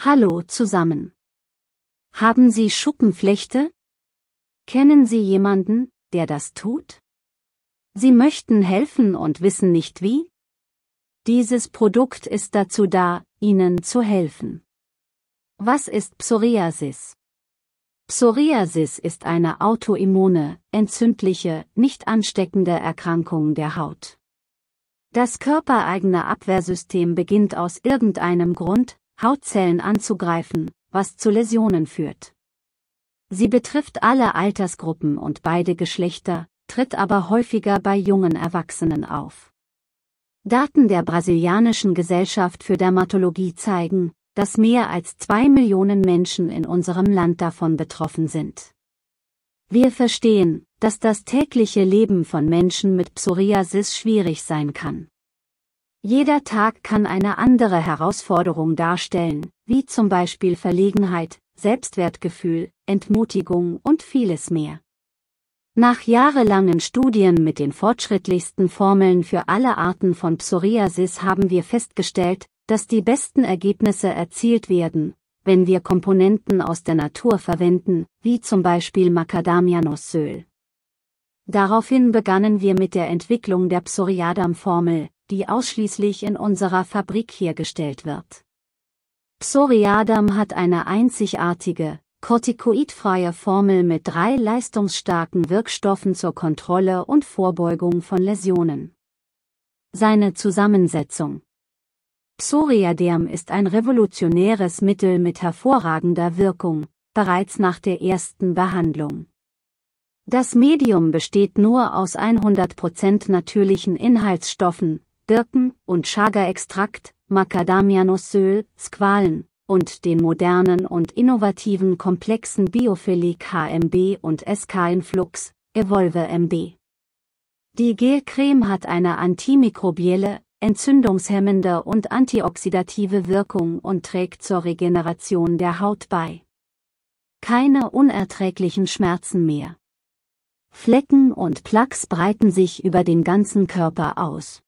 Hallo zusammen. Haben Sie Schuppenflechte? Kennen Sie jemanden, der das tut? Sie möchten helfen und wissen nicht wie? Dieses Produkt ist dazu da, Ihnen zu helfen. Was ist Psoriasis? Psoriasis ist eine autoimmune, entzündliche, nicht ansteckende Erkrankung der Haut. Das körpereigene Abwehrsystem beginnt aus irgendeinem Grund, Hautzellen anzugreifen, was zu Läsionen führt. Sie betrifft alle Altersgruppen und beide Geschlechter, tritt aber häufiger bei jungen Erwachsenen auf. Daten der brasilianischen Gesellschaft für Dermatologie zeigen, dass mehr als zwei Millionen Menschen in unserem Land davon betroffen sind. Wir verstehen, dass das tägliche Leben von Menschen mit Psoriasis schwierig sein kann. Jeder Tag kann eine andere Herausforderung darstellen, wie zum Beispiel Verlegenheit, Selbstwertgefühl, Entmutigung und vieles mehr. Nach jahrelangen Studien mit den fortschrittlichsten Formeln für alle Arten von Psoriasis haben wir festgestellt, dass die besten Ergebnisse erzielt werden, wenn wir Komponenten aus der Natur verwenden, wie zum Beispiel Macadamianussöl. Daraufhin begannen wir mit der Entwicklung der Psoriadam-Formel, die ausschließlich in unserer Fabrik hergestellt wird. Psoriadam hat eine einzigartige, kortikoidfreie Formel mit drei leistungsstarken Wirkstoffen zur Kontrolle und Vorbeugung von Läsionen. Seine Zusammensetzung Psoriaderm ist ein revolutionäres Mittel mit hervorragender Wirkung, bereits nach der ersten Behandlung. Das Medium besteht nur aus 100% natürlichen Inhaltsstoffen, Birken- und Chaga-Extrakt, Macadamianussöl, Squalen und den modernen und innovativen komplexen Biophilic HMB und SK-Influx, Evolve MB. Die Gelcreme hat eine antimikrobielle, entzündungshemmende und antioxidative Wirkung und trägt zur Regeneration der Haut bei. Keine unerträglichen Schmerzen mehr. Flecken und Plaques breiten sich über den ganzen Körper aus.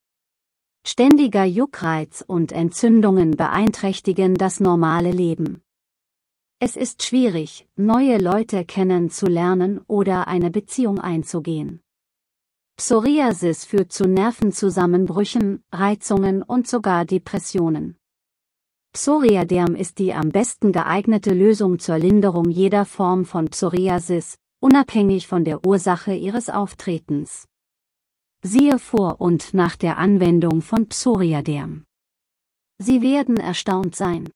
Ständiger Juckreiz und Entzündungen beeinträchtigen das normale Leben. Es ist schwierig, neue Leute kennenzulernen oder eine Beziehung einzugehen. Psoriasis führt zu Nervenzusammenbrüchen, Reizungen und sogar Depressionen. Psoriaderm ist die am besten geeignete Lösung zur Linderung jeder Form von Psoriasis, unabhängig von der Ursache ihres Auftretens. Siehe vor und nach der Anwendung von Psoriaderm. Sie werden erstaunt sein.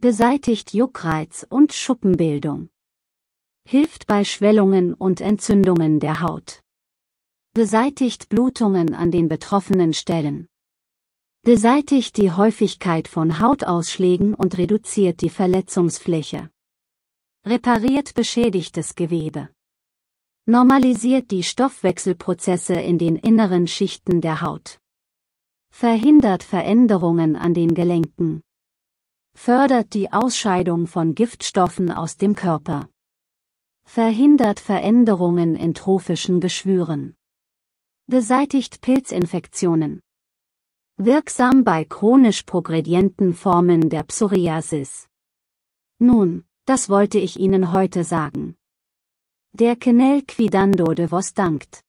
Beseitigt Juckreiz und Schuppenbildung. Hilft bei Schwellungen und Entzündungen der Haut. Beseitigt Blutungen an den betroffenen Stellen. Beseitigt die Häufigkeit von Hautausschlägen und reduziert die Verletzungsfläche. Repariert beschädigtes Gewebe normalisiert die Stoffwechselprozesse in den inneren Schichten der Haut, verhindert Veränderungen an den Gelenken, fördert die Ausscheidung von Giftstoffen aus dem Körper, verhindert Veränderungen in trophischen Geschwüren, beseitigt Pilzinfektionen, wirksam bei chronisch progredienten Formen der Psoriasis. Nun, das wollte ich Ihnen heute sagen der Canal Quidando de Vos dankt.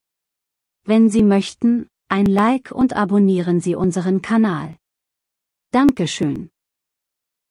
Wenn Sie möchten, ein Like und abonnieren Sie unseren Kanal. Dankeschön.